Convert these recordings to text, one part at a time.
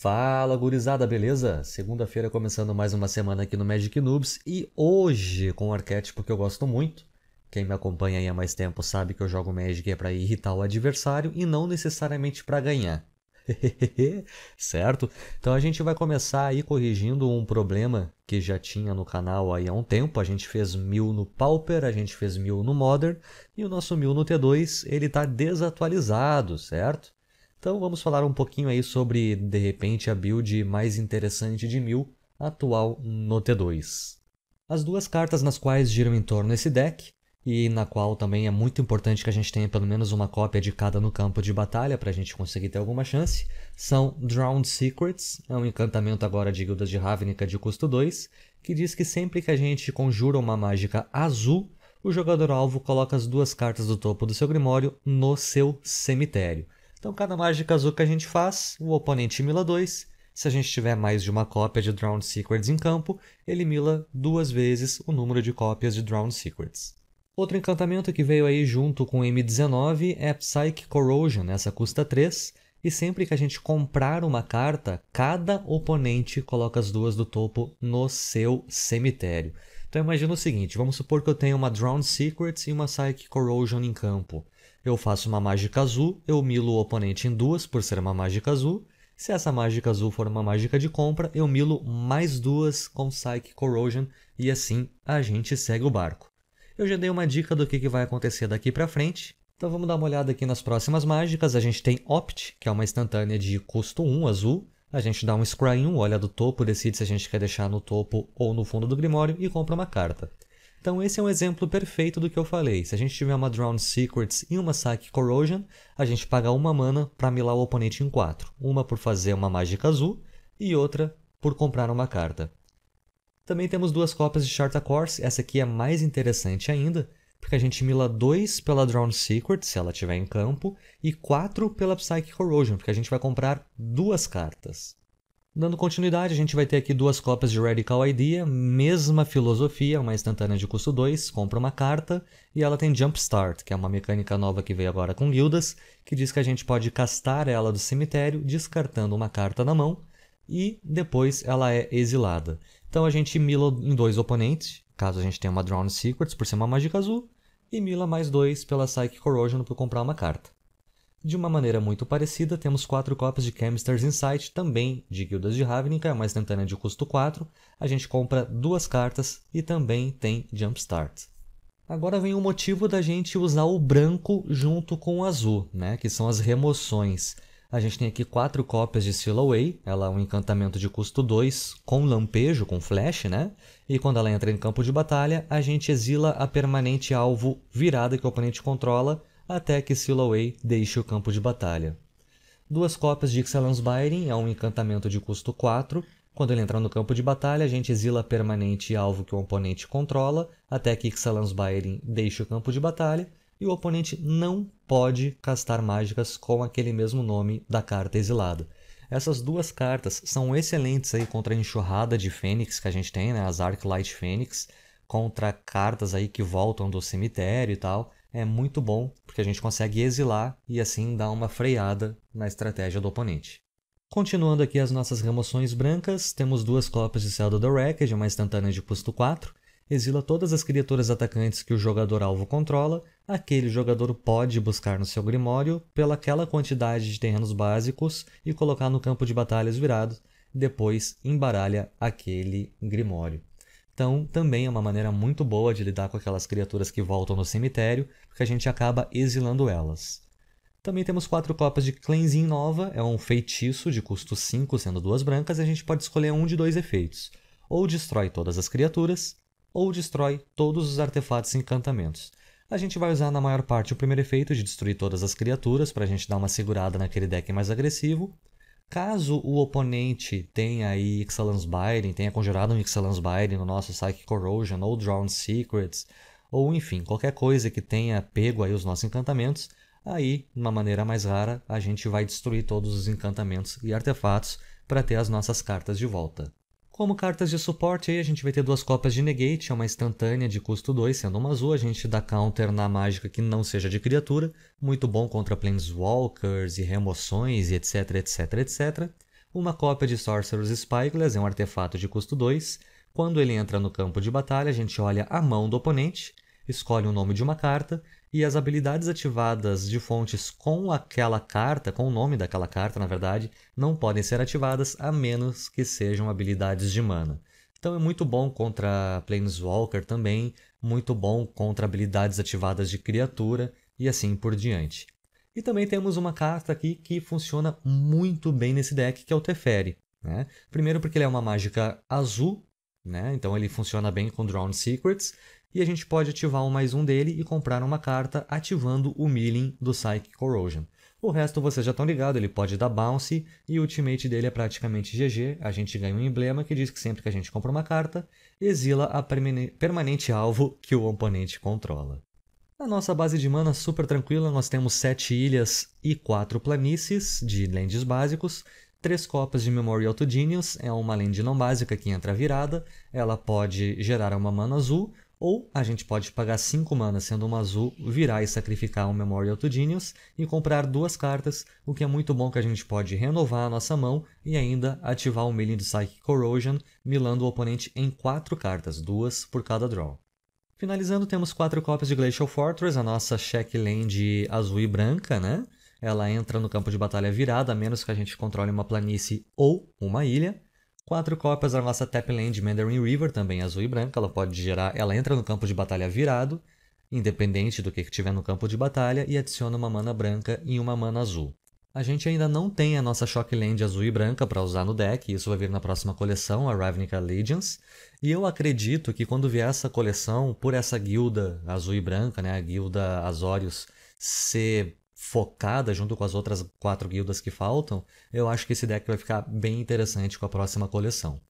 Fala gurizada, beleza? Segunda-feira começando mais uma semana aqui no Magic Noobs e hoje com um arquétipo que eu gosto muito. Quem me acompanha aí há mais tempo sabe que eu jogo Magic é para irritar o adversário e não necessariamente para ganhar. certo? Então a gente vai começar aí corrigindo um problema que já tinha no canal aí há um tempo. A gente fez mil no Pauper, a gente fez mil no Modern e o nosso mil no T2 ele está desatualizado, certo? Então vamos falar um pouquinho aí sobre, de repente, a build mais interessante de mil atual no T2. As duas cartas nas quais giram em torno esse deck, e na qual também é muito importante que a gente tenha pelo menos uma cópia de cada no campo de batalha para a gente conseguir ter alguma chance, são Drowned Secrets, é um encantamento agora de Guildas de Ravnica de custo 2, que diz que sempre que a gente conjura uma mágica azul, o jogador alvo coloca as duas cartas do topo do seu grimório no seu cemitério. Então cada mágica azul que a gente faz, o oponente mila 2. Se a gente tiver mais de uma cópia de Drowned Secrets em campo, ele mila duas vezes o número de cópias de Drowned Secrets. Outro encantamento que veio aí junto com o M19 é Psychic Corrosion, essa custa 3, e sempre que a gente comprar uma carta, cada oponente coloca as duas do topo no seu cemitério. Então imagina o seguinte, vamos supor que eu tenho uma Drowned Secrets e uma Psychic Corrosion em campo. Eu faço uma mágica azul, eu milo o oponente em duas por ser uma mágica azul. Se essa mágica azul for uma mágica de compra, eu milo mais duas com Psych Corrosion e assim a gente segue o barco. Eu já dei uma dica do que, que vai acontecer daqui para frente, então vamos dar uma olhada aqui nas próximas mágicas. A gente tem Opt, que é uma instantânea de custo 1 azul. A gente dá um Scry 1, olha do topo, decide se a gente quer deixar no topo ou no fundo do Grimório e compra uma carta. Então esse é um exemplo perfeito do que eu falei. Se a gente tiver uma Drown Secrets e uma Psychic Corrosion, a gente paga uma mana para milar o oponente em quatro. Uma por fazer uma mágica azul e outra por comprar uma carta. Também temos duas cópias de Charta Course, essa aqui é mais interessante ainda, porque a gente mila dois pela Drown Secret, se ela estiver em campo, e quatro pela Psychic Corrosion, porque a gente vai comprar duas cartas. Dando continuidade, a gente vai ter aqui duas cópias de Radical Idea, mesma filosofia, uma instantânea de custo 2, compra uma carta, e ela tem Jumpstart, que é uma mecânica nova que veio agora com guildas, que diz que a gente pode castar ela do cemitério, descartando uma carta na mão, e depois ela é exilada. Então a gente mila em dois oponentes, caso a gente tenha uma Drown Secrets por ser uma mágica azul, e mila mais dois pela Psychic Corrosion para comprar uma carta. De uma maneira muito parecida, temos quatro cópias de Chemister's Insight, também de Guildas de Ravnica, é uma instantânea de custo 4. A gente compra duas cartas e também tem Jumpstart. Agora vem o motivo da gente usar o branco junto com o azul, né? que são as remoções. A gente tem aqui quatro cópias de Seal Away, ela é um encantamento de custo 2, com lampejo, com flash, né? E quando ela entra em campo de batalha, a gente exila a permanente alvo virada que o oponente controla até que Siloway deixe o campo de batalha. Duas cópias de Ixalan's Binding é um encantamento de custo 4. Quando ele entrar no campo de batalha, a gente exila permanente alvo que o oponente controla, até que Ixalan's Binding deixe o campo de batalha, e o oponente não pode castar mágicas com aquele mesmo nome da carta exilada. Essas duas cartas são excelentes aí contra a enxurrada de Fênix que a gente tem, né? As Arc Light Fênix, contra cartas aí que voltam do cemitério e tal é muito bom, porque a gente consegue exilar e assim dar uma freada na estratégia do oponente. Continuando aqui as nossas remoções brancas, temos duas cópias de celda do Wreckage, uma instantânea de custo 4, exila todas as criaturas atacantes que o jogador alvo controla, aquele jogador pode buscar no seu grimório pelaquela quantidade de terrenos básicos e colocar no campo de batalhas virado, depois embaralha aquele grimório. Então, também é uma maneira muito boa de lidar com aquelas criaturas que voltam no cemitério, porque a gente acaba exilando elas. Também temos quatro copas de Cleansing Nova, é um feitiço de custo 5, sendo duas brancas, e a gente pode escolher um de dois efeitos. Ou destrói todas as criaturas, ou destrói todos os artefatos e encantamentos. A gente vai usar na maior parte o primeiro efeito de destruir todas as criaturas para a gente dar uma segurada naquele deck mais agressivo, Caso o oponente tenha aí Ixalan's Biden, tenha conjurado um Ixalan's Biden no nosso Psychic Corrosion ou Drowned Secrets, ou enfim, qualquer coisa que tenha pego aí os nossos encantamentos, aí, de uma maneira mais rara, a gente vai destruir todos os encantamentos e artefatos para ter as nossas cartas de volta. Como cartas de suporte, aí a gente vai ter duas cópias de Negate, é uma instantânea de custo 2, sendo uma azul, a gente dá counter na mágica que não seja de criatura, muito bom contra Planeswalkers e remoções e etc, etc, etc. Uma cópia de Sorcerer's Spyglass é um artefato de custo 2. Quando ele entra no campo de batalha, a gente olha a mão do oponente, escolhe o nome de uma carta e as habilidades ativadas de fontes com aquela carta, com o nome daquela carta, na verdade, não podem ser ativadas a menos que sejam habilidades de mana. Então é muito bom contra Planeswalker também, muito bom contra habilidades ativadas de criatura e assim por diante. E também temos uma carta aqui que funciona muito bem nesse deck, que é o Teferi. Né? Primeiro porque ele é uma mágica azul, né? Então ele funciona bem com Drowned Secrets. E a gente pode ativar um mais um dele e comprar uma carta ativando o Milling do Psychic Corrosion. O resto vocês já estão ligados, ele pode dar bounce e o ultimate dele é praticamente GG. A gente ganha um emblema que diz que sempre que a gente compra uma carta, exila a permanente alvo que o oponente controla. A nossa base de mana super tranquila, nós temos 7 ilhas e 4 planícies de lands básicos, Três copas de Memorial to Genius é uma land não básica que entra virada, ela pode gerar uma mana azul, ou a gente pode pagar 5 manas sendo uma azul, virar e sacrificar um Memorial to Genius e comprar duas cartas, o que é muito bom que a gente pode renovar a nossa mão e ainda ativar o milling de Psychic Corrosion, milando o oponente em 4 cartas, duas por cada draw. Finalizando, temos quatro cópias de Glacial Fortress, a nossa check land azul e branca, né? ela entra no campo de batalha virada, a menos que a gente controle uma planície ou uma ilha. Quatro cópias da nossa Tapland Mandarin River, também azul e branca, ela pode gerar, ela entra no campo de batalha virado, independente do que, tiver no campo de batalha, e adiciona uma mana branca e uma mana azul. A gente ainda não tem a nossa Shockland azul e branca para usar no deck, isso vai vir na próxima coleção, a Ravnica Allegiance. E eu acredito que quando vier essa coleção, por essa guilda azul e branca, né, a guilda Azorius ser focada junto com as outras quatro guildas que faltam, eu acho que esse deck vai ficar bem interessante com a próxima coleção.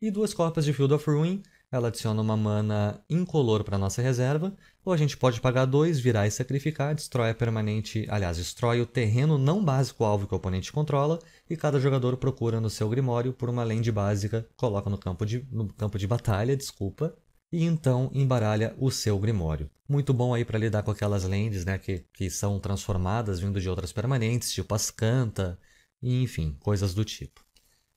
E duas cópias de Field of Ruin, ela adiciona uma mana incolor para nossa reserva, ou a gente pode pagar dois, virar e sacrificar, destrói a permanente, aliás, destrói o terreno não básico alvo que o oponente controla, e cada jogador procura no seu grimório por uma land básica, coloca no campo de, no campo de batalha, desculpa, e então embaralha o seu Grimório. Muito bom aí para lidar com aquelas lendes, né, que, que são transformadas vindo de outras permanentes, tipo as canta, e enfim, coisas do tipo.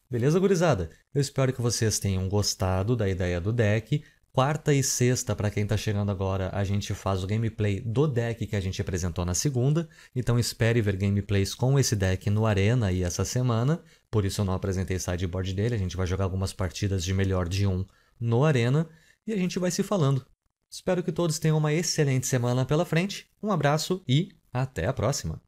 Beleza, gurizada? Eu espero que vocês tenham gostado da ideia do deck. Quarta e sexta, para quem está chegando agora, a gente faz o gameplay do deck que a gente apresentou na segunda, então espere ver gameplays com esse deck no Arena aí essa semana, por isso eu não apresentei sideboard dele, a gente vai jogar algumas partidas de melhor de um no Arena, e a gente vai se falando. Espero que todos tenham uma excelente semana pela frente. Um abraço e até a próxima!